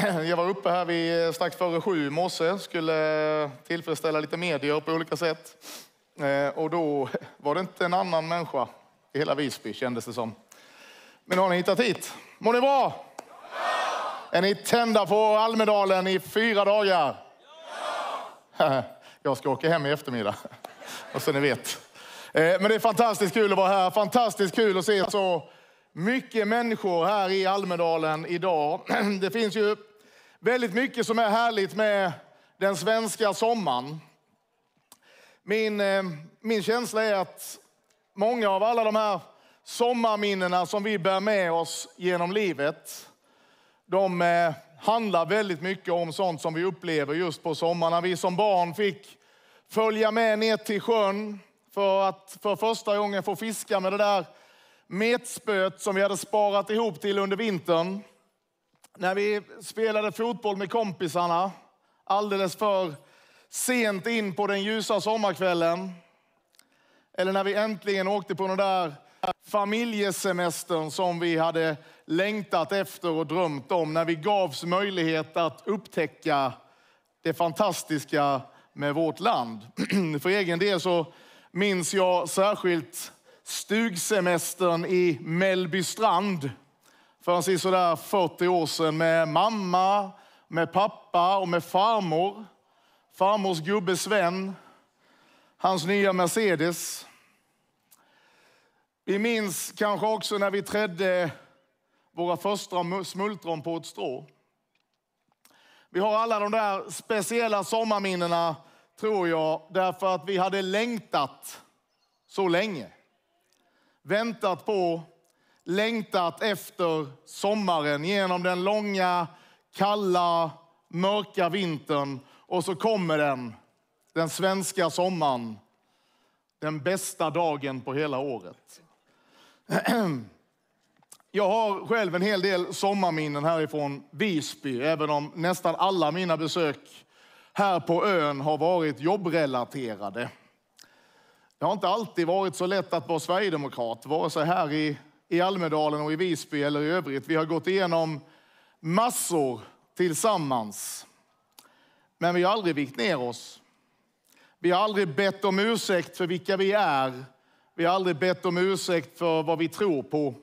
Jag var uppe här vid eh, strax före sju i morse, skulle eh, tillfredsställa lite medier på olika sätt. Eh, och då var det inte en annan människa i hela Visby kändes det som. Men har ni hittat hit? Mår ni bra? Ja! Är ni tända på Almedalen i fyra dagar? Ja! Jag ska åka hem i eftermiddag. Och så ni vet. Men det är fantastiskt kul att vara här. Fantastiskt kul att se så mycket människor här i Almedalen idag. Det finns ju väldigt mycket som är härligt med den svenska sommaren. Min, eh, min känsla är att många av alla de här sommarminnena som vi bär med oss genom livet, de eh, handlar väldigt mycket om sånt som vi upplever just på sommaren. När vi som barn fick följa med ner till sjön för att för första gången få fiska med det där metspöet som vi hade sparat ihop till under vintern när vi spelade fotboll med kompisarna alldeles för sent in på den ljusa sommarkvällen. Eller när vi äntligen åkte på den där familjesemestern som vi hade längtat efter och drömt om. När vi gavs möjlighet att upptäcka det fantastiska med vårt land. För egen del så minns jag särskilt stugsemestern i Mellbystrand för sådär 40 år sedan med mamma, med pappa och med farmor. Farmors gubbe Sven, hans nya Mercedes. Vi minns kanske också när vi trädde våra första smultron på ett strå. Vi har alla de där speciella sommarminnena, tror jag, därför att vi hade längtat så länge. Väntat på längtat efter sommaren genom den långa, kalla, mörka vintern. Och så kommer den, den svenska sommaren. Den bästa dagen på hela året. Jag har själv en hel del sommarminnen härifrån Visby, även om nästan alla mina besök här på ön har varit jobbrelaterade. Det har inte alltid varit så lätt att vara sverigedemokrat, vare sig här i i Almedalen och i Visby eller i övrigt. Vi har gått igenom massor tillsammans. Men vi har aldrig vikt ner oss. Vi har aldrig bett om ursäkt för vilka vi är. Vi har aldrig bett om ursäkt för vad vi tror på.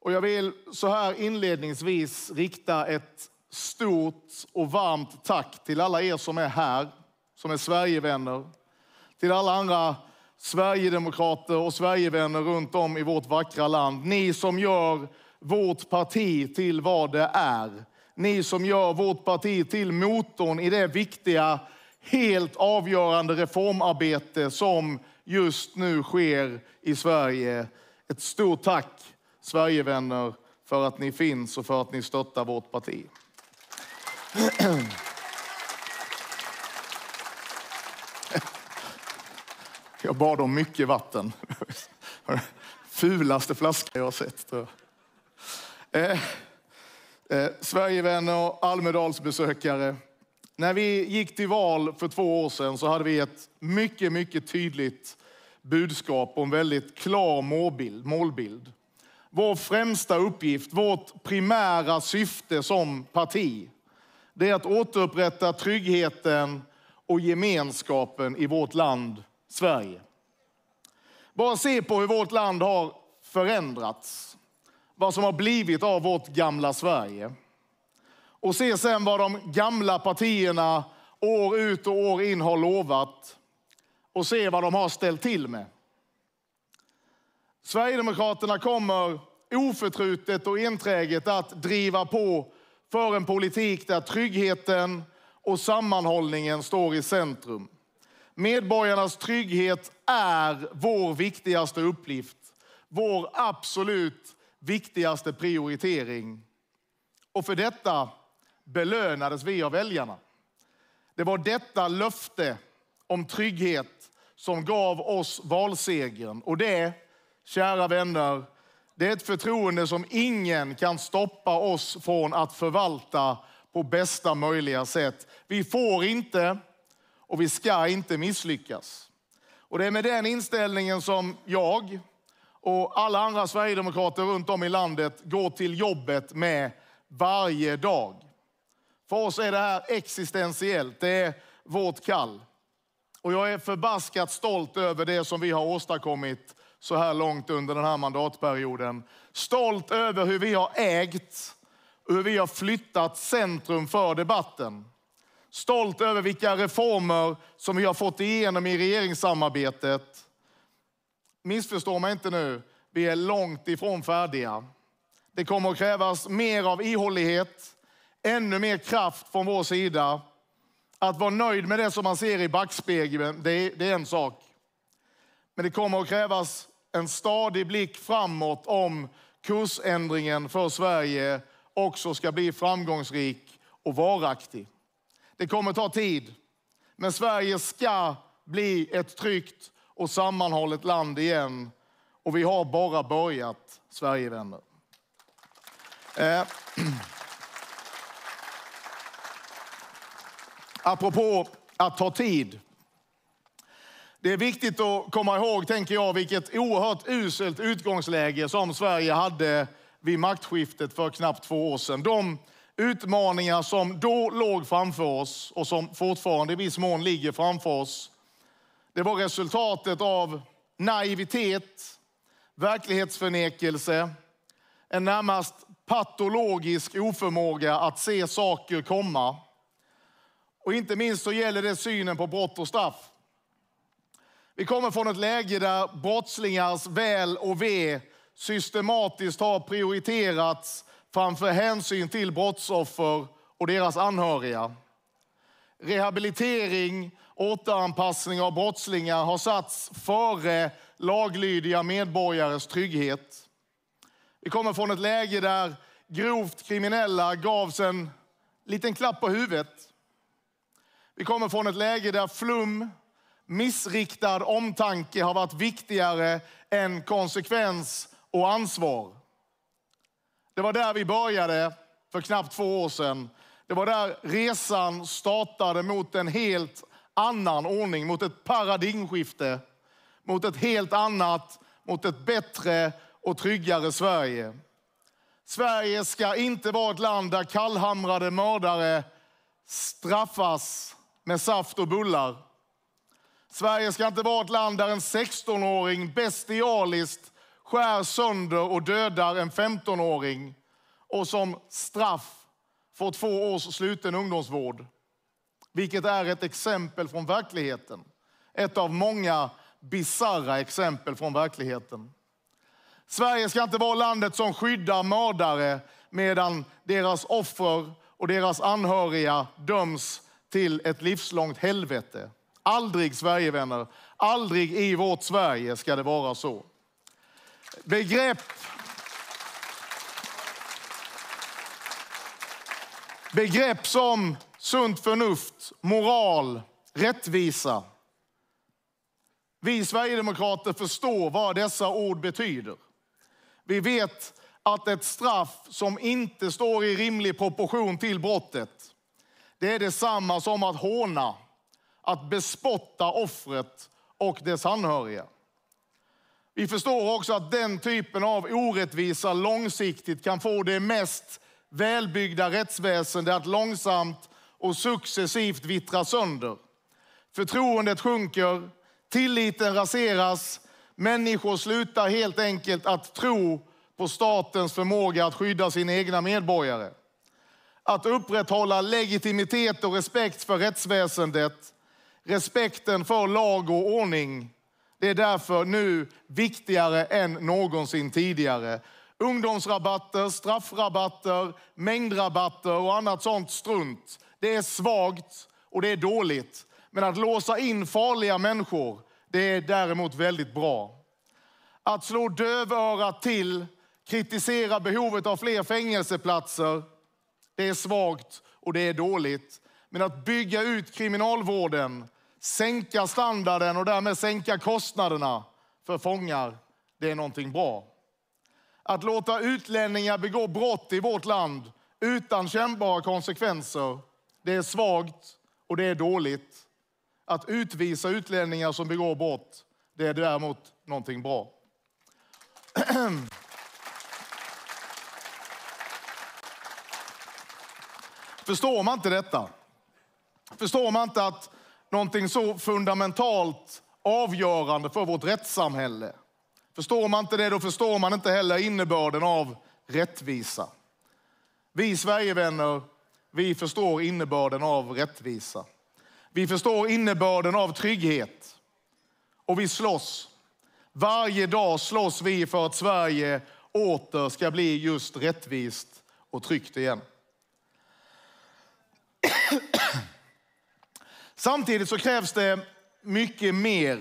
Och jag vill så här inledningsvis rikta ett stort och varmt tack till alla er som är här, som är Sverigevänner, till alla andra Sverigedemokrater och Sverigevänner runt om i vårt vackra land. Ni som gör vårt parti till vad det är. Ni som gör vårt parti till motorn i det viktiga, helt avgörande reformarbete som just nu sker i Sverige. Ett stort tack, Sverigevänner, för att ni finns och för att ni stöttar vårt parti. Jag bad om mycket vatten. Fulaste flaska jag har sett. Eh, eh, Sverigevänner och Almedalsbesökare. När vi gick till val för två år sedan så hade vi ett mycket, mycket tydligt budskap och en väldigt klar målbild. målbild. Vår främsta uppgift, vårt primära syfte som parti, det är att återupprätta tryggheten och gemenskapen i vårt land Sverige. Bara se på hur vårt land har förändrats. Vad som har blivit av vårt gamla Sverige. Och se sen vad de gamla partierna år ut och år in har lovat. Och se vad de har ställt till med. Sverigedemokraterna kommer oförtrutet och enträget att driva på för en politik där tryggheten och sammanhållningen står i centrum. Medborgarnas trygghet är vår viktigaste uppgift, vår absolut viktigaste prioritering. Och för detta belönades vi av väljarna. Det var detta löfte om trygghet som gav oss valsegern. Och det, kära vänner, det är ett förtroende som ingen kan stoppa oss från att förvalta på bästa möjliga sätt. Vi får inte och vi ska inte misslyckas. Och det är med den inställningen som jag och alla andra sverigedemokrater runt om i landet går till jobbet med varje dag. För oss är det här existentiellt, det är vårt kall. Och jag är förbaskat stolt över det som vi har åstadkommit så här långt under den här mandatperioden. Stolt över hur vi har ägt, hur vi har flyttat centrum för debatten stolt över vilka reformer som vi har fått igenom i regeringssamarbetet. Missförstå mig inte nu, vi är långt ifrån färdiga. Det kommer att krävas mer av ihållighet, ännu mer kraft från vår sida. Att vara nöjd med det som man ser i backspegeln, det är, det är en sak. Men det kommer att krävas en stadig blick framåt om kursändringen för Sverige också ska bli framgångsrik och varaktig. Det kommer ta tid. Men Sverige ska bli ett tryggt och sammanhållet land igen. Och vi har bara börjat, Sverigevänner. Eh. Apropå att ta tid. Det är viktigt att komma ihåg, tänker jag, vilket oerhört uselt utgångsläge som Sverige hade vid maktskiftet för knappt två år sedan. De utmaningar som då låg framför oss och som fortfarande i viss mån ligger framför oss, det var resultatet av naivitet, verklighetsförnekelse, en närmast patologisk oförmåga att se saker komma. Och inte minst så gäller det synen på brott och straff. Vi kommer från ett läge där brottslingars väl och ve systematiskt har prioriterats framför hänsyn till brottsoffer och deras anhöriga. Rehabilitering och återanpassning av brottslingar har satts före laglydiga medborgares trygghet. Vi kommer från ett läge där grovt kriminella gavs en liten klapp på huvudet. Vi kommer från ett läge där flum, missriktad omtanke har varit viktigare än konsekvens och ansvar. Det var där vi började för knappt två år sedan. Det var där resan startade mot en helt annan ordning, mot ett paradigmskifte, mot ett helt annat, mot ett bättre och tryggare Sverige. Sverige ska inte vara ett land där kallhamrade mördare straffas med saft och bullar. Sverige ska inte vara ett land där en 16-åring bestialiskt skär sönder och dödar en 15-åring och som straff får två års sluten ungdomsvård. Vilket är ett exempel från verkligheten. Ett av många bizarra exempel från verkligheten. Sverige ska inte vara landet som skyddar mördare medan deras offer och deras anhöriga döms till ett livslångt helvete. Aldrig, Sverigevänner, aldrig i vårt Sverige ska det vara så. Begrepp. Begrepp som sunt förnuft, moral, rättvisa. Vi sverigedemokrater förstår vad dessa ord betyder. Vi vet att ett straff som inte står i rimlig proportion till brottet, det är detsamma som att håna, att bespotta offret och dess anhöriga. Vi förstår också att den typen av orättvisa långsiktigt kan få det mest välbyggda rättsväsendet att långsamt och successivt vittra sönder. Förtroendet sjunker, tilliten raseras, människor slutar helt enkelt att tro på statens förmåga att skydda sina egna medborgare. Att upprätthålla legitimitet och respekt för rättsväsendet, respekten för lag och ordning, det är därför nu viktigare än någonsin tidigare. Ungdomsrabatter, straffrabatter, mängdrabatter och annat sånt strunt. Det är svagt och det är dåligt. Men att låsa in farliga människor, det är däremot väldigt bra. Att slå dövörat till, kritisera behovet av fler fängelseplatser, det är svagt och det är dåligt. Men att bygga ut kriminalvården, sänka standarden och därmed sänka kostnaderna för fångar, det är någonting bra. Att låta utlänningar begå brott i vårt land utan kännbara konsekvenser, det är svagt och det är dåligt. Att utvisa utlänningar som begår brott, det är däremot någonting bra. Förstår man inte detta? Förstår man inte att någonting så fundamentalt avgörande för vårt rättssamhälle. Förstår man inte det, då förstår man inte heller innebörden av rättvisa. Vi Sverigevänner, vi förstår innebörden av rättvisa. Vi förstår innebörden av trygghet. Och vi slåss. Varje dag slåss vi för att Sverige åter ska bli just rättvist och tryggt igen. Samtidigt så krävs det mycket mer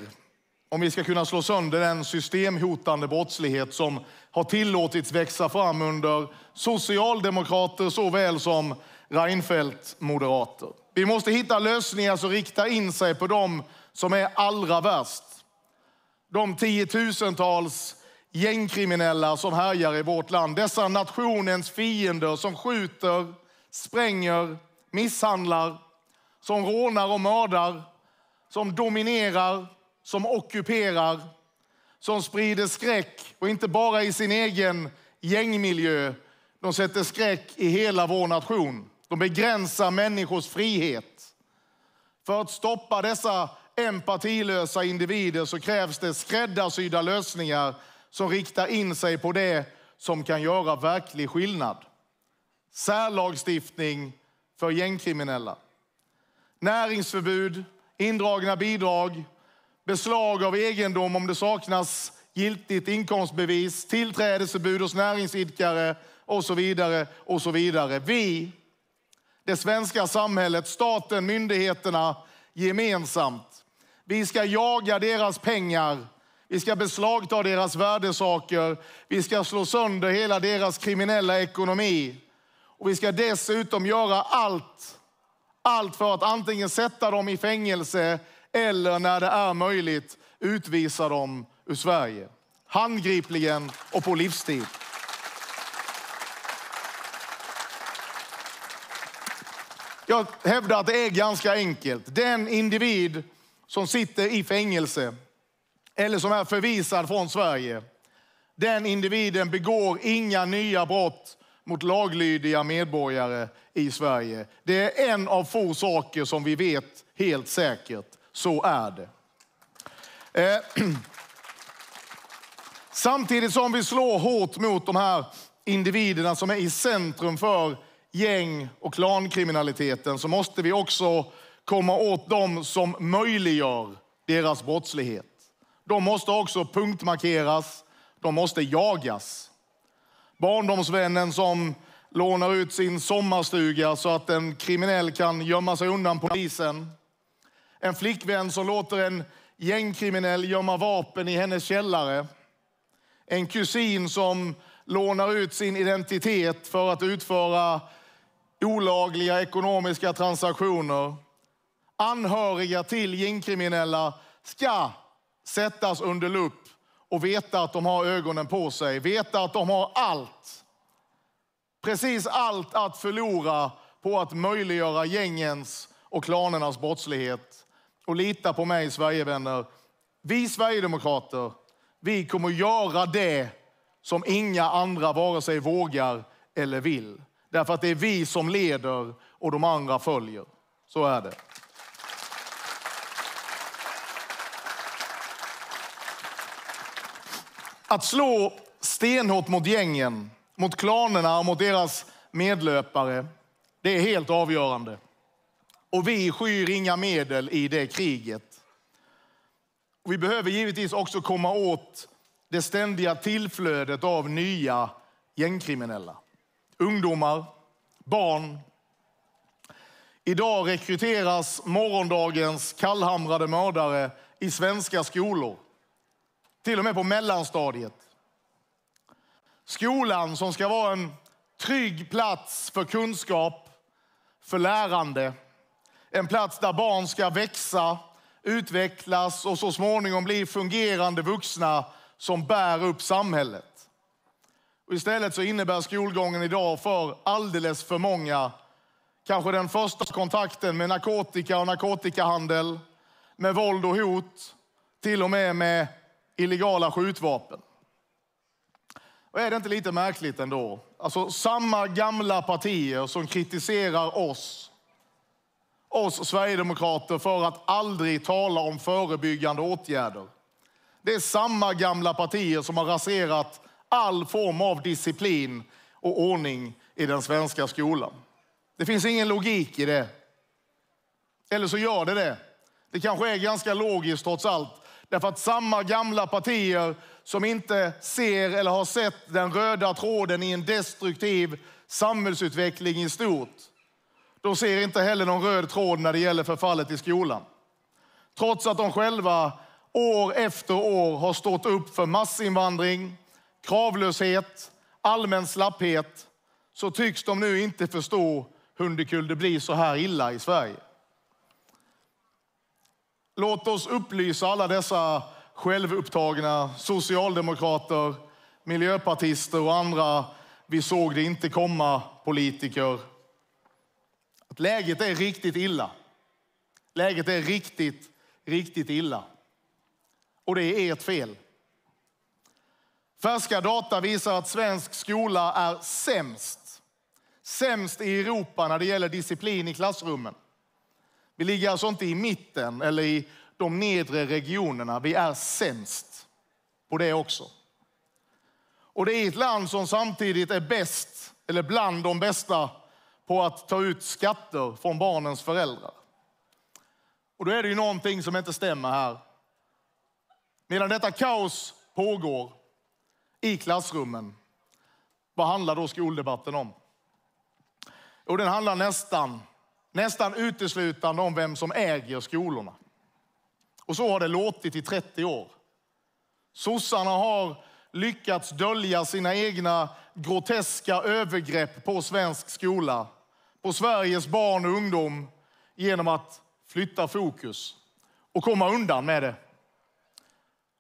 om vi ska kunna slå sönder den systemhotande brottslighet som har tillåtits växa fram under socialdemokrater såväl som Reinfeldt-moderater. Vi måste hitta lösningar som riktar in sig på dem som är allra värst. De tiotusentals gängkriminella som härjar i vårt land. Dessa nationens fiender som skjuter, spränger, misshandlar som rånar och mördar, som dominerar, som ockuperar, som sprider skräck och inte bara i sin egen gängmiljö. De sätter skräck i hela vår nation. De begränsar människors frihet. För att stoppa dessa empatilösa individer så krävs det skräddarsydda lösningar som riktar in sig på det som kan göra verklig skillnad. Särlagstiftning för gängkriminella näringsförbud, indragna bidrag, beslag av egendom om det saknas giltigt inkomstbevis, tillträdesförbud hos näringsidkare och så vidare. och så vidare. Vi, det svenska samhället, staten, myndigheterna gemensamt. Vi ska jaga deras pengar, vi ska beslagta deras värdesaker, vi ska slå sönder hela deras kriminella ekonomi. Och vi ska dessutom göra allt allt för att antingen sätta dem i fängelse eller när det är möjligt utvisa dem ur Sverige. Handgripligen och på livstid. Jag hävdar att det är ganska enkelt. Den individ som sitter i fängelse eller som är förvisad från Sverige, den individen begår inga nya brott mot laglydiga medborgare i Sverige. Det är en av få saker som vi vet helt säkert. Så är det. Eh. Samtidigt som vi slår hårt mot de här individerna som är i centrum för gäng och klankriminaliteten så måste vi också komma åt dem som möjliggör deras brottslighet. De måste också punktmarkeras, de måste jagas barndomsvännen som lånar ut sin sommarstuga så att en kriminell kan gömma sig undan polisen. En flickvän som låter en gängkriminell gömma vapen i hennes källare. En kusin som lånar ut sin identitet för att utföra olagliga ekonomiska transaktioner. Anhöriga till gängkriminella ska sättas under lupp och veta att de har ögonen på sig, veta att de har allt. Precis allt att förlora på att möjliggöra gängens och klanernas brottslighet. Och lita på mig, Sverigevänner. Vi sverigedemokrater, vi kommer göra det som inga andra vare sig vågar eller vill. Därför att det är vi som leder och de andra följer. Så är det. Att slå stenhårt mot gängen, mot klanerna och mot deras medlöpare, det är helt avgörande. Och vi skyr inga medel i det kriget. vi behöver givetvis också komma åt det ständiga tillflödet av nya gängkriminella. Ungdomar, barn. Idag rekryteras morgondagens kallhamrade mördare i svenska skolor. Till och med på mellanstadiet. Skolan som ska vara en trygg plats för kunskap, för lärande. En plats där barn ska växa, utvecklas och så småningom bli fungerande vuxna som bär upp samhället. Och istället så innebär skolgången idag för alldeles för många kanske den första kontakten med narkotika och narkotikahandel, med våld och hot, till och med med illegala skjutvapen. Och är det inte lite märkligt ändå? Alltså samma gamla partier som kritiserar oss, oss sverigedemokrater för att aldrig tala om förebyggande åtgärder. Det är samma gamla partier som har raserat all form av disciplin och ordning i den svenska skolan. Det finns ingen logik i det. Eller så gör det det. Det kanske är ganska logiskt trots allt Därför att samma gamla partier som inte ser eller har sett den röda tråden i en destruktiv samhällsutveckling i stort, de ser inte heller någon röd tråd när det gäller förfallet i skolan. Trots att de själva år efter år har stått upp för massinvandring, kravlöshet, allmän slapphet, så tycks de nu inte förstå hur det kunde bli så här illa i Sverige. Låt oss upplysa alla dessa självupptagna socialdemokrater, miljöpartister och andra vi såg det inte komma politiker. Att läget är riktigt illa. Läget är riktigt, riktigt illa. Och det är ert fel. Färska data visar att svensk skola är sämst. Sämst i Europa när det gäller disciplin i klassrummen. Vi ligger alltså inte i mitten eller i de nedre regionerna. Vi är sämst på det också. Och det är ett land som samtidigt är bäst, eller bland de bästa, på att ta ut skatter från barnens föräldrar. Och då är det ju någonting som inte stämmer här. Medan detta kaos pågår i klassrummen, vad handlar då skoldebatten om? Och den handlar nästan nästan uteslutande om vem som äger skolorna. Och så har det låtit i 30 år. Sossarna har lyckats dölja sina egna groteska övergrepp på svensk skola, på Sveriges barn och ungdom genom att flytta fokus och komma undan med det.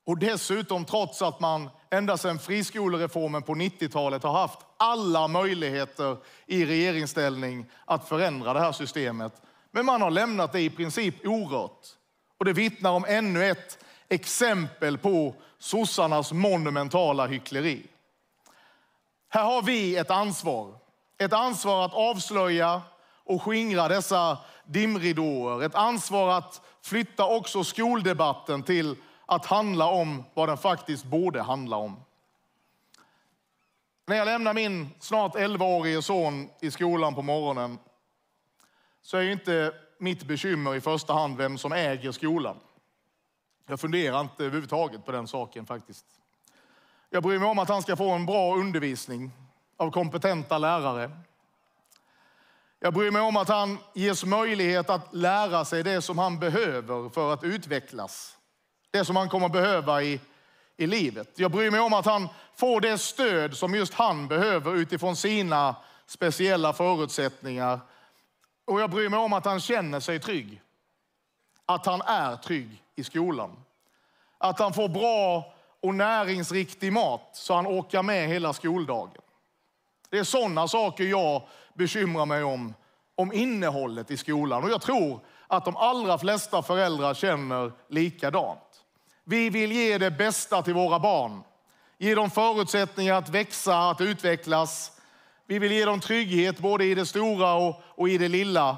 Och dessutom trots att man ända sedan friskolereformen på 90-talet har haft alla möjligheter i regeringsställning att förändra det här systemet. Men man har lämnat det i princip orört. Och det vittnar om ännu ett exempel på sossarnas monumentala hyckleri. Här har vi ett ansvar. Ett ansvar att avslöja och skingra dessa dimridåer. Ett ansvar att flytta också skoldebatten till att handla om vad den faktiskt borde handla om. När jag lämnar min snart 11-årige son i skolan på morgonen så är inte mitt bekymmer i första hand vem som äger skolan. Jag funderar inte överhuvudtaget på den saken faktiskt. Jag bryr mig om att han ska få en bra undervisning av kompetenta lärare. Jag bryr mig om att han ges möjlighet att lära sig det som han behöver för att utvecklas. Det som han kommer behöva i i livet. Jag bryr mig om att han får det stöd som just han behöver utifrån sina speciella förutsättningar. Och jag bryr mig om att han känner sig trygg. Att han är trygg i skolan. Att han får bra och näringsriktig mat så han orkar med hela skoldagen. Det är sådana saker jag bekymrar mig om, om innehållet i skolan. Och jag tror att de allra flesta föräldrar känner likadant. Vi vill ge det bästa till våra barn. Ge dem förutsättningar att växa, att utvecklas. Vi vill ge dem trygghet både i det stora och, och i det lilla.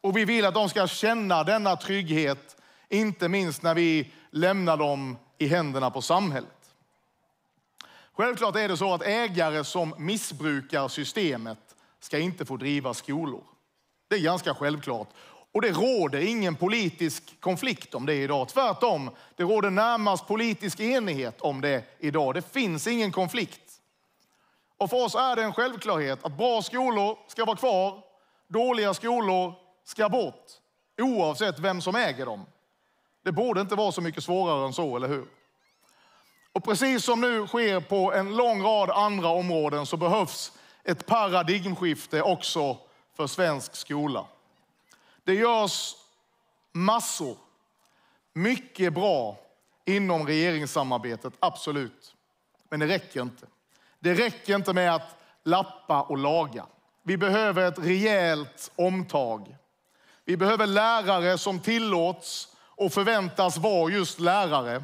Och vi vill att de ska känna denna trygghet, inte minst när vi lämnar dem i händerna på samhället. Självklart är det så att ägare som missbrukar systemet ska inte få driva skolor. Det är ganska självklart. Och det råder ingen politisk konflikt om det idag. Tvärtom, det råder närmast politisk enighet om det idag. Det finns ingen konflikt. Och för oss är det en självklarhet att bra skolor ska vara kvar, dåliga skolor ska bort, oavsett vem som äger dem. Det borde inte vara så mycket svårare än så, eller hur? Och precis som nu sker på en lång rad andra områden så behövs ett paradigmskifte också för svensk skola. Det görs massor. Mycket bra inom regeringssamarbetet, absolut. Men det räcker inte. Det räcker inte med att lappa och laga. Vi behöver ett rejält omtag. Vi behöver lärare som tillåts och förväntas vara just lärare.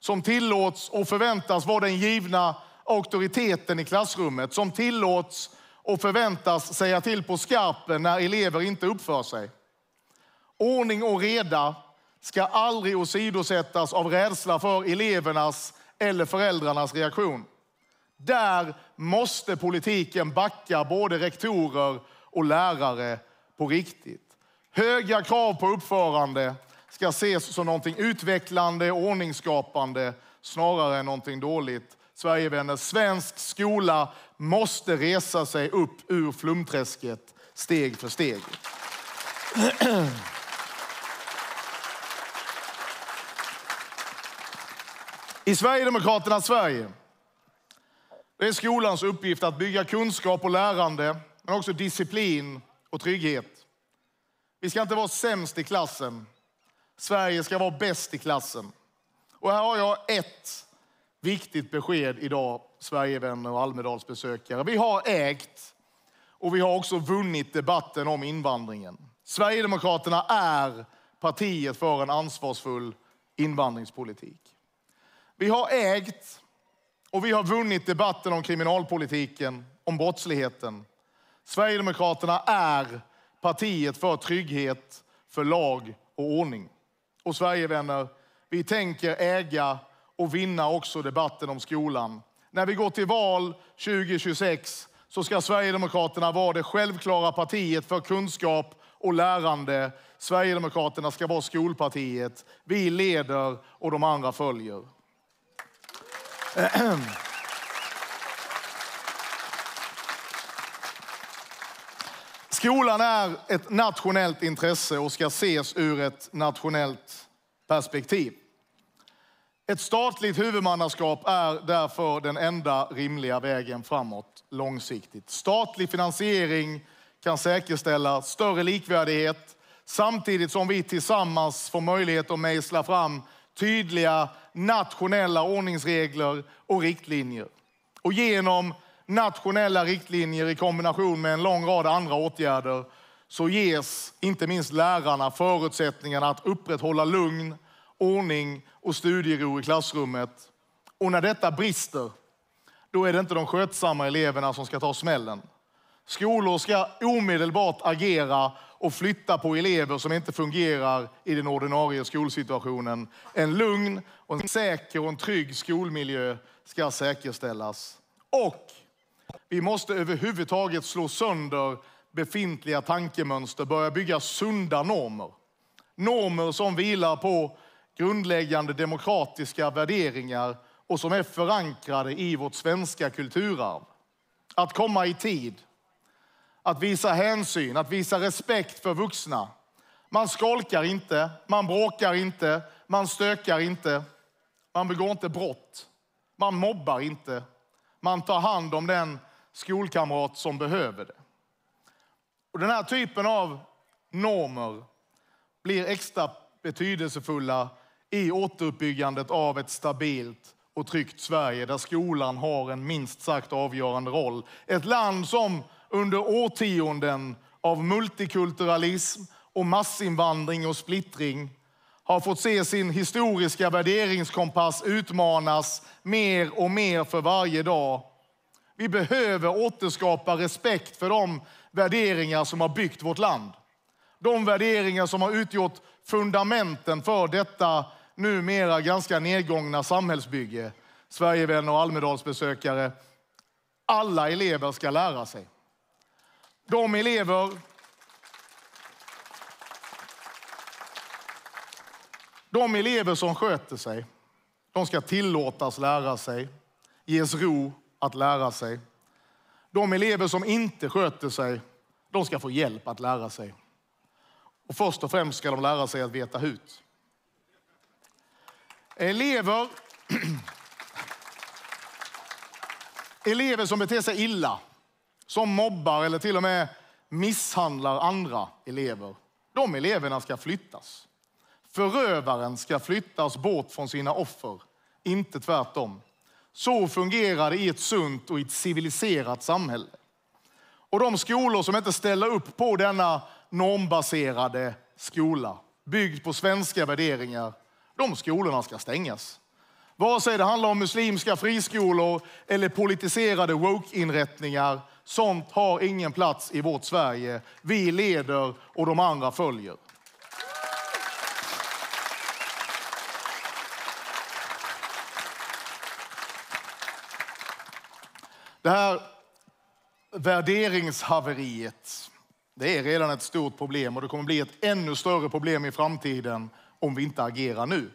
Som tillåts och förväntas vara den givna auktoriteten i klassrummet. Som tillåts och förväntas säga till på skarpen när elever inte uppför sig. Ordning och reda ska aldrig åsidosättas av rädsla för elevernas eller föräldrarnas reaktion. Där måste politiken backa både rektorer och lärare på riktigt. Höga krav på uppförande ska ses som någonting utvecklande och ordningsskapande snarare än någonting dåligt Sverigevänner, svensk skola måste resa sig upp ur flumträsket steg för steg. I Sverigedemokraternas Sverige det är skolans uppgift att bygga kunskap och lärande, men också disciplin och trygghet. Vi ska inte vara sämst i klassen. Sverige ska vara bäst i klassen. Och här har jag ett Viktigt besked idag, Sverigevänner och Almedalsbesökare. Vi har ägt och vi har också vunnit debatten om invandringen. Sverigedemokraterna är partiet för en ansvarsfull invandringspolitik. Vi har ägt och vi har vunnit debatten om kriminalpolitiken, om brottsligheten. Sverigedemokraterna är partiet för trygghet, för lag och ordning. Och Sverigevänner, vi tänker äga och vinna också debatten om skolan. När vi går till val 2026 så ska Sverigedemokraterna vara det självklara partiet för kunskap och lärande. Sverigedemokraterna ska vara skolpartiet. Vi leder och de andra följer. Skolan är ett nationellt intresse och ska ses ur ett nationellt perspektiv. Ett statligt huvudmannaskap är därför den enda rimliga vägen framåt långsiktigt. Statlig finansiering kan säkerställa större likvärdighet samtidigt som vi tillsammans får möjlighet att mejsla fram tydliga nationella ordningsregler och riktlinjer. Och genom nationella riktlinjer i kombination med en lång rad andra åtgärder så ges inte minst lärarna förutsättningarna att upprätthålla lugn ordning och studiero i klassrummet. Och när detta brister, då är det inte de skötsamma eleverna som ska ta smällen. Skolor ska omedelbart agera och flytta på elever som inte fungerar i den ordinarie skolsituationen. En lugn, och en säker och en trygg skolmiljö ska säkerställas. Och vi måste överhuvudtaget slå sönder befintliga tankemönster, börja bygga sunda normer. Normer som vilar på grundläggande demokratiska värderingar och som är förankrade i vårt svenska kulturarv. Att komma i tid, att visa hänsyn, att visa respekt för vuxna. Man skolkar inte, man bråkar inte, man stökar inte, man begår inte brott, man mobbar inte, man tar hand om den skolkamrat som behöver det. Och den här typen av normer blir extra betydelsefulla i återuppbyggandet av ett stabilt och tryggt Sverige där skolan har en minst sagt avgörande roll. Ett land som under årtionden av multikulturalism och massinvandring och splittring har fått se sin historiska värderingskompass utmanas mer och mer för varje dag. Vi behöver återskapa respekt för de värderingar som har byggt vårt land. De värderingar som har utgjort fundamenten för detta numera ganska nedgångna samhällsbygge, Sverigevänner och Almedalsbesökare, alla elever ska lära sig. De elever De elever som sköter sig, de ska tillåtas lära sig, ges ro att lära sig. De elever som inte sköter sig, de ska få hjälp att lära sig. Och först och främst ska de lära sig att veta hut. Elever, elever som beter sig illa, som mobbar eller till och med misshandlar andra elever, de eleverna ska flyttas. Förövaren ska flyttas bort från sina offer, inte tvärtom. Så fungerar det i ett sunt och ett civiliserat samhälle. Och de skolor som inte ställer upp på denna normbaserade skola, byggd på svenska värderingar, de skolorna ska stängas. Vare sig det handlar om muslimska friskolor eller politiserade woke-inrättningar. Sånt har ingen plats i vårt Sverige. Vi leder och de andra följer. Det här värderingshaveriet det är redan ett stort problem och det kommer bli ett ännu större problem i framtiden om vi inte agerar nu.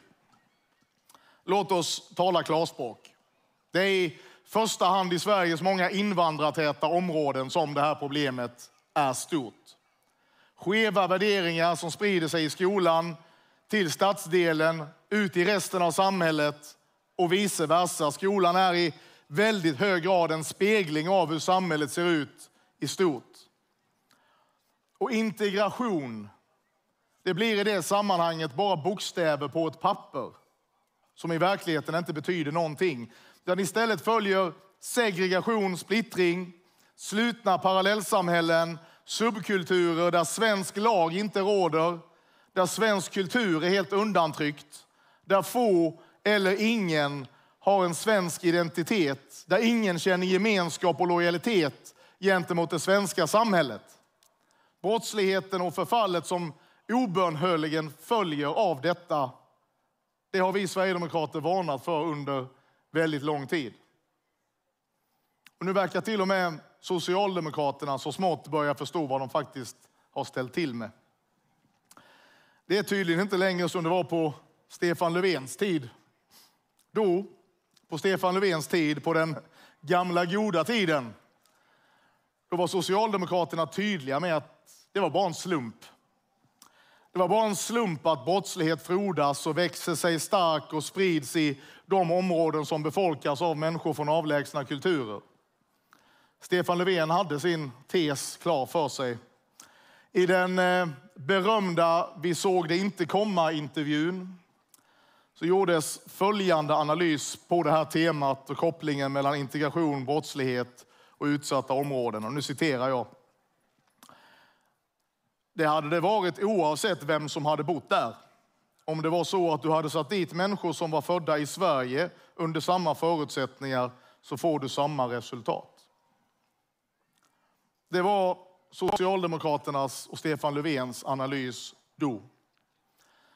Låt oss tala klarspråk. Det är i första hand i Sveriges många invandrartäta områden som det här problemet är stort. Skeva värderingar som sprider sig i skolan, till stadsdelen, ut i resten av samhället och vice versa. Skolan är i väldigt hög grad en spegling av hur samhället ser ut i stort. Och integration det blir i det sammanhanget bara bokstäver på ett papper som i verkligheten inte betyder någonting. Den istället följer segregation, splittring, slutna parallellsamhällen, subkulturer där svensk lag inte råder, där svensk kultur är helt undantryckt, där få eller ingen har en svensk identitet, där ingen känner gemenskap och lojalitet gentemot det svenska samhället. Brottsligheten och förfallet som obönhörligen följer av detta. Det har vi sverigedemokrater varnat för under väldigt lång tid. Och nu verkar till och med Socialdemokraterna så smått börja förstå vad de faktiskt har ställt till med. Det är tydligen inte längre som det var på Stefan Löfvens tid. Då, på Stefan Löfvens tid, på den gamla goda tiden, då var Socialdemokraterna tydliga med att det var bara en slump det var bara en slump att brottslighet frodas och växer sig stark och sprids i de områden som befolkas av människor från avlägsna kulturer. Stefan Löfven hade sin tes klar för sig. I den eh, berömda Vi såg det inte komma-intervjun så gjordes följande analys på det här temat och kopplingen mellan integration, brottslighet och utsatta områden. Och nu citerar jag. Det hade det varit oavsett vem som hade bott där. Om det var så att du hade satt dit människor som var födda i Sverige under samma förutsättningar så får du samma resultat. Det var Socialdemokraternas och Stefan Löfvens analys då.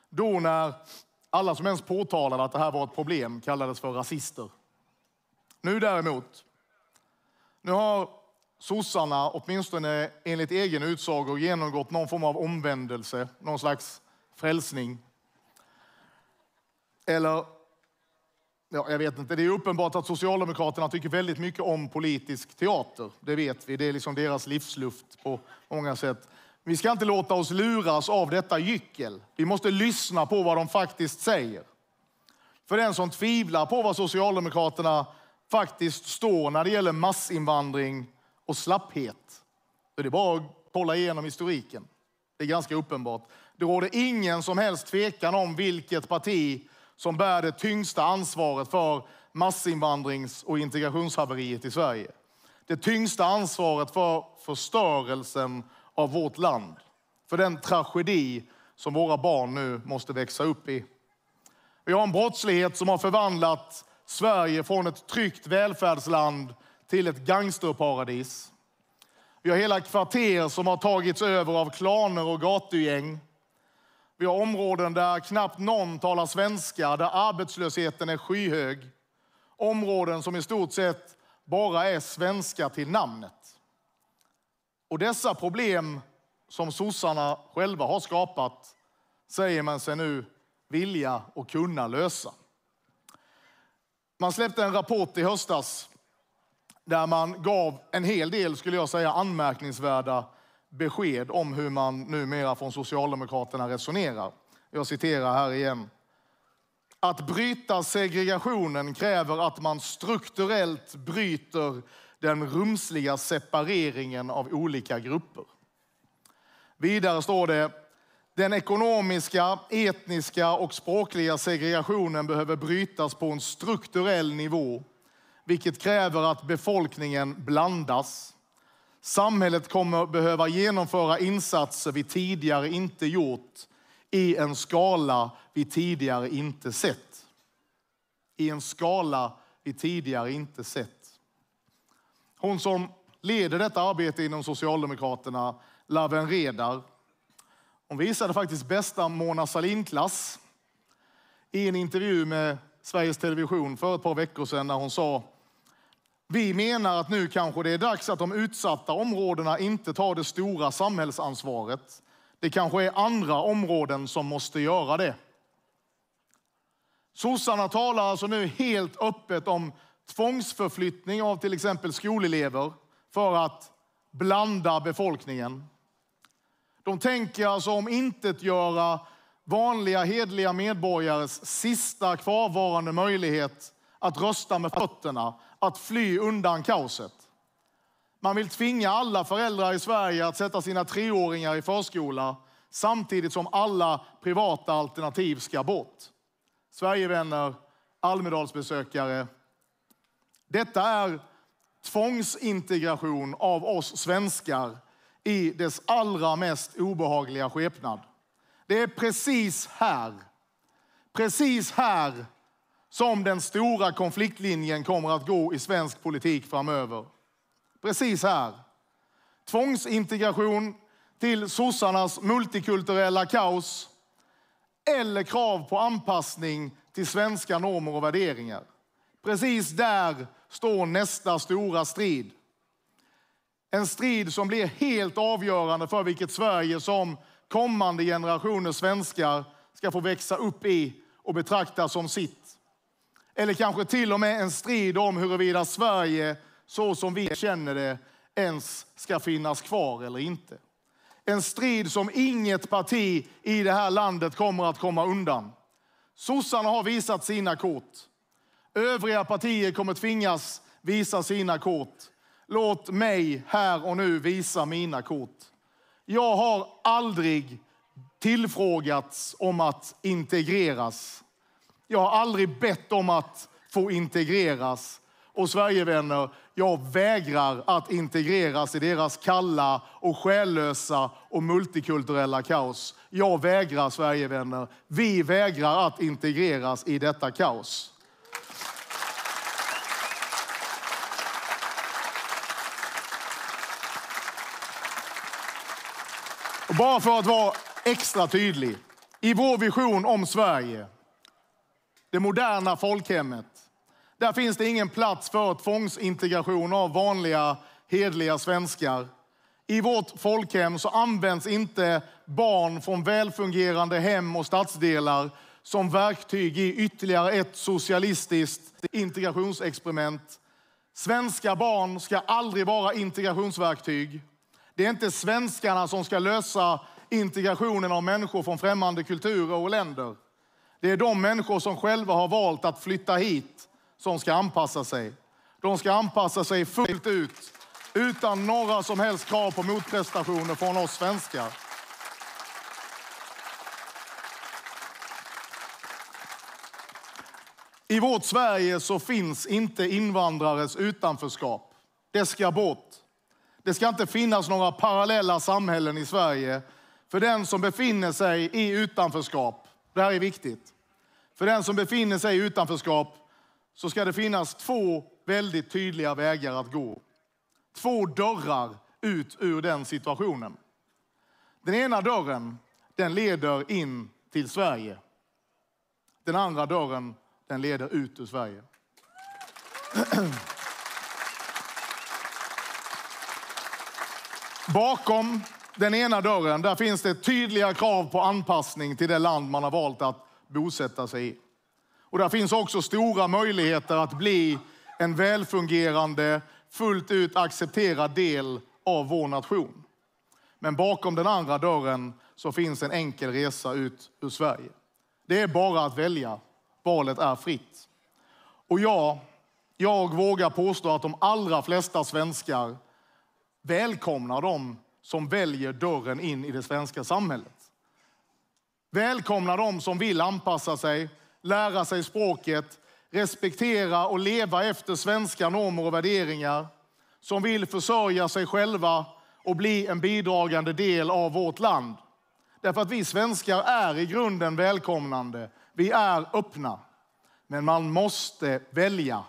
Då när alla som ens påtalade att det här var ett problem kallades för rasister. Nu däremot, nu har sossarna, åtminstone enligt egen utsago, genomgått någon form av omvändelse, någon slags frälsning. Eller, ja, jag vet inte, det är uppenbart att Socialdemokraterna tycker väldigt mycket om politisk teater. Det vet vi, det är liksom deras livsluft på många sätt. Vi ska inte låta oss luras av detta gyckel. Vi måste lyssna på vad de faktiskt säger. För den som tvivlar på vad Socialdemokraterna faktiskt står när det gäller massinvandring och slapphet. det är bara att kolla igenom historiken. Det är ganska uppenbart. Det råder ingen som helst tvekan om vilket parti som bär det tyngsta ansvaret för massinvandrings och integrationshaveriet i Sverige. Det tyngsta ansvaret för förstörelsen av vårt land. För den tragedi som våra barn nu måste växa upp i. Vi har en brottslighet som har förvandlat Sverige från ett tryggt välfärdsland till ett gangsterparadis. Vi har hela kvarter som har tagits över av klaner och gatugäng. Vi har områden där knappt någon talar svenska, där arbetslösheten är skyhög. Områden som i stort sett bara är svenska till namnet. Och dessa problem som sossarna själva har skapat säger man sig nu vilja och kunna lösa. Man släppte en rapport i höstas där man gav en hel del, skulle jag säga, anmärkningsvärda besked om hur man numera från Socialdemokraterna resonerar. Jag citerar här igen. Att bryta segregationen kräver att man strukturellt bryter den rumsliga separeringen av olika grupper. Vidare står det, den ekonomiska, etniska och språkliga segregationen behöver brytas på en strukturell nivå vilket kräver att befolkningen blandas. Samhället kommer behöva genomföra insatser vi tidigare inte gjort i en skala vi tidigare inte sett. I en skala vi tidigare inte sett. Hon som leder detta arbete inom Socialdemokraterna, Laven Redar, hon visade faktiskt bästa Mona Sahlin-klass i en intervju med Sveriges Television för ett par veckor sedan när hon sa vi menar att nu kanske det är dags att de utsatta områdena inte tar det stora samhällsansvaret. Det kanske är andra områden som måste göra det. Sossarna talar alltså nu helt öppet om tvångsförflyttning av till exempel skolelever för att blanda befolkningen. De tänker alltså om intet göra vanliga hedliga medborgares sista kvarvarande möjlighet att rösta med fötterna att fly undan kaoset. Man vill tvinga alla föräldrar i Sverige att sätta sina treåringar i förskola samtidigt som alla privata alternativ ska bort. Sverigevänner, Almedalsbesökare. Detta är tvångsintegration av oss svenskar i dess allra mest obehagliga skepnad. Det är precis här, precis här som den stora konfliktlinjen kommer att gå i svensk politik framöver. Precis här. Tvångsintegration till sossarnas multikulturella kaos eller krav på anpassning till svenska normer och värderingar. Precis där står nästa stora strid. En strid som blir helt avgörande för vilket Sverige som kommande generationer svenskar ska få växa upp i och betraktas som sitt eller kanske till och med en strid om huruvida Sverige, så som vi känner det, ens ska finnas kvar eller inte. En strid som inget parti i det här landet kommer att komma undan. Sossarna har visat sina kort. Övriga partier kommer tvingas visa sina kort. Låt mig här och nu visa mina kort. Jag har aldrig tillfrågats om att integreras. Jag har aldrig bett om att få integreras. Och Sverigevänner, jag vägrar att integreras i deras kalla och själlösa och multikulturella kaos. Jag vägrar, Sverigevänner. Vi vägrar att integreras i detta kaos. Och bara för att vara extra tydlig. I vår vision om Sverige det moderna folkhemmet. Där finns det ingen plats för tvångsintegration av vanliga hedliga svenskar. I vårt folkhem så används inte barn från välfungerande hem och stadsdelar som verktyg i ytterligare ett socialistiskt integrationsexperiment. Svenska barn ska aldrig vara integrationsverktyg. Det är inte svenskarna som ska lösa integrationen av människor från främmande kulturer och länder. Det är de människor som själva har valt att flytta hit som ska anpassa sig. De ska anpassa sig fullt ut utan några som helst krav på motprestationer från oss svenskar. I vårt Sverige så finns inte invandrares utanförskap. Det ska bort. Det ska inte finnas några parallella samhällen i Sverige för den som befinner sig i utanförskap det här är viktigt. För den som befinner sig i utanförskap så ska det finnas två väldigt tydliga vägar att gå. Två dörrar ut ur den situationen. Den ena dörren, den leder in till Sverige. Den andra dörren, den leder ut ur Sverige. Bakom den ena dörren, där finns det tydliga krav på anpassning till det land man har valt att bosätta sig i. Och där finns också stora möjligheter att bli en välfungerande, fullt ut accepterad del av vår nation. Men bakom den andra dörren så finns en enkel resa ut ur Sverige. Det är bara att välja. Valet är fritt. Och ja, jag vågar påstå att de allra flesta svenskar välkomnar de som väljer dörren in i det svenska samhället. Välkomna de som vill anpassa sig, lära sig språket, respektera och leva efter svenska normer och värderingar, som vill försörja sig själva och bli en bidragande del av vårt land. Därför att vi svenskar är i grunden välkomnande. Vi är öppna. Men man måste välja.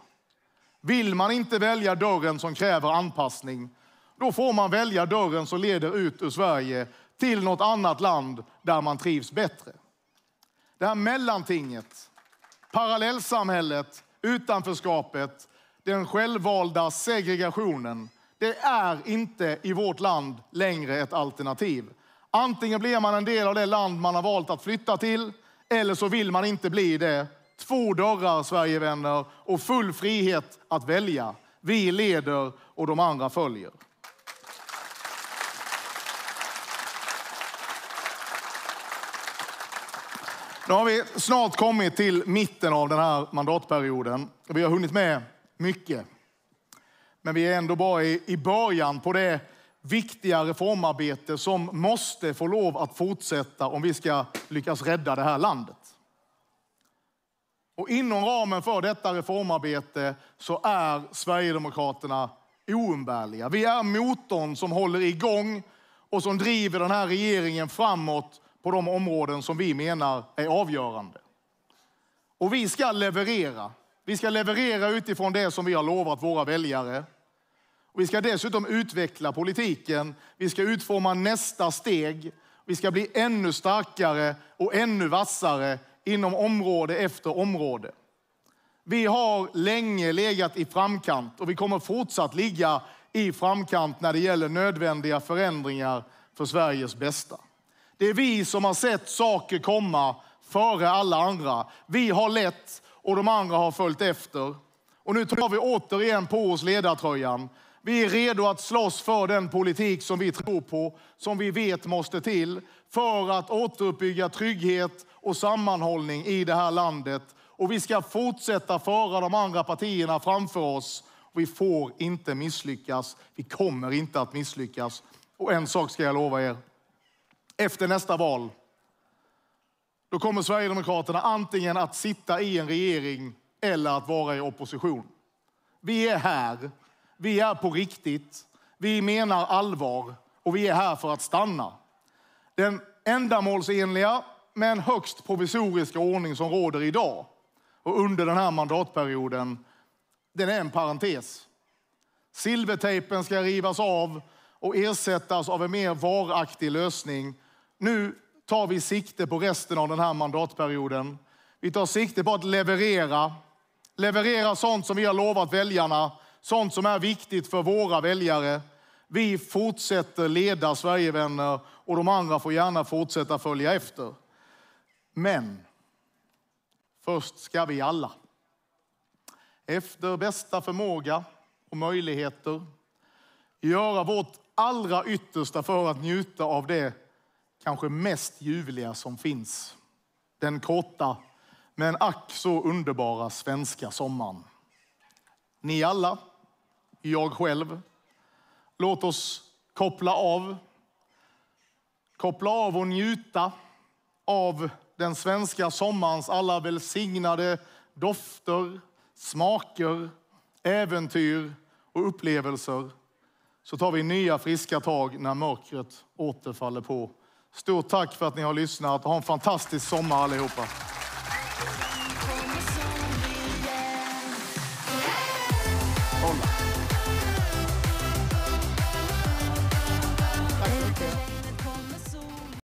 Vill man inte välja dörren som kräver anpassning då får man välja dörren som leder ut ur Sverige till något annat land där man trivs bättre. Det här mellantinget, parallellsamhället, utanförskapet, den självvalda segregationen, det är inte i vårt land längre ett alternativ. Antingen blir man en del av det land man har valt att flytta till, eller så vill man inte bli det. Två dörrar, Sverigevänner, och full frihet att välja. Vi leder och de andra följer. Nu har vi snart kommit till mitten av den här mandatperioden. Vi har hunnit med mycket. Men vi är ändå bara i, början på det viktiga reformarbete som måste få lov att fortsätta om vi ska lyckas rädda det här landet. Och inom ramen för detta reformarbete så är Sverigedemokraterna oumbärliga. Vi är motorn som håller igång och som driver den här regeringen framåt på de områden som vi menar är avgörande. Och vi ska leverera. Vi ska leverera utifrån det som vi har lovat våra väljare. Och vi ska dessutom utveckla politiken. Vi ska utforma nästa steg. Vi ska bli ännu starkare och ännu vassare inom område efter område. Vi har länge legat i framkant och vi kommer fortsatt ligga i framkant när det gäller nödvändiga förändringar för Sveriges bästa. Det är vi som har sett saker komma före alla andra. Vi har lett och de andra har följt efter. Och nu tar vi återigen på oss ledartröjan. Vi är redo att slåss för den politik som vi tror på, som vi vet måste till för att återuppbygga trygghet och sammanhållning i det här landet. Och vi ska fortsätta föra de andra partierna framför oss. Vi får inte misslyckas. Vi kommer inte att misslyckas. Och en sak ska jag lova er efter nästa val, då kommer Sverigedemokraterna antingen att sitta i en regering eller att vara i opposition. Vi är här, vi är på riktigt, vi menar allvar och vi är här för att stanna. Den ändamålsenliga men högst provisoriska ordning som råder idag och under den här mandatperioden, den är en parentes. Silvertejpen ska rivas av och ersättas av en mer varaktig lösning nu tar vi sikte på resten av den här mandatperioden. Vi tar sikte på att leverera. Leverera sånt som vi har lovat väljarna, sånt som är viktigt för våra väljare. Vi fortsätter leda Sverigevänner och de andra får gärna fortsätta följa efter. Men först ska vi alla, efter bästa förmåga och möjligheter, göra vårt allra yttersta för att njuta av det kanske mest ljuvliga som finns. Den korta, men ack så underbara svenska sommaren. Ni alla, jag själv, låt oss koppla av. Koppla av och njuta av den svenska sommarens alla välsignade dofter, smaker, äventyr och upplevelser så tar vi nya friska tag när mörkret återfaller på Stort tack för att ni har lyssnat. Ha en fantastisk sommar allihopa.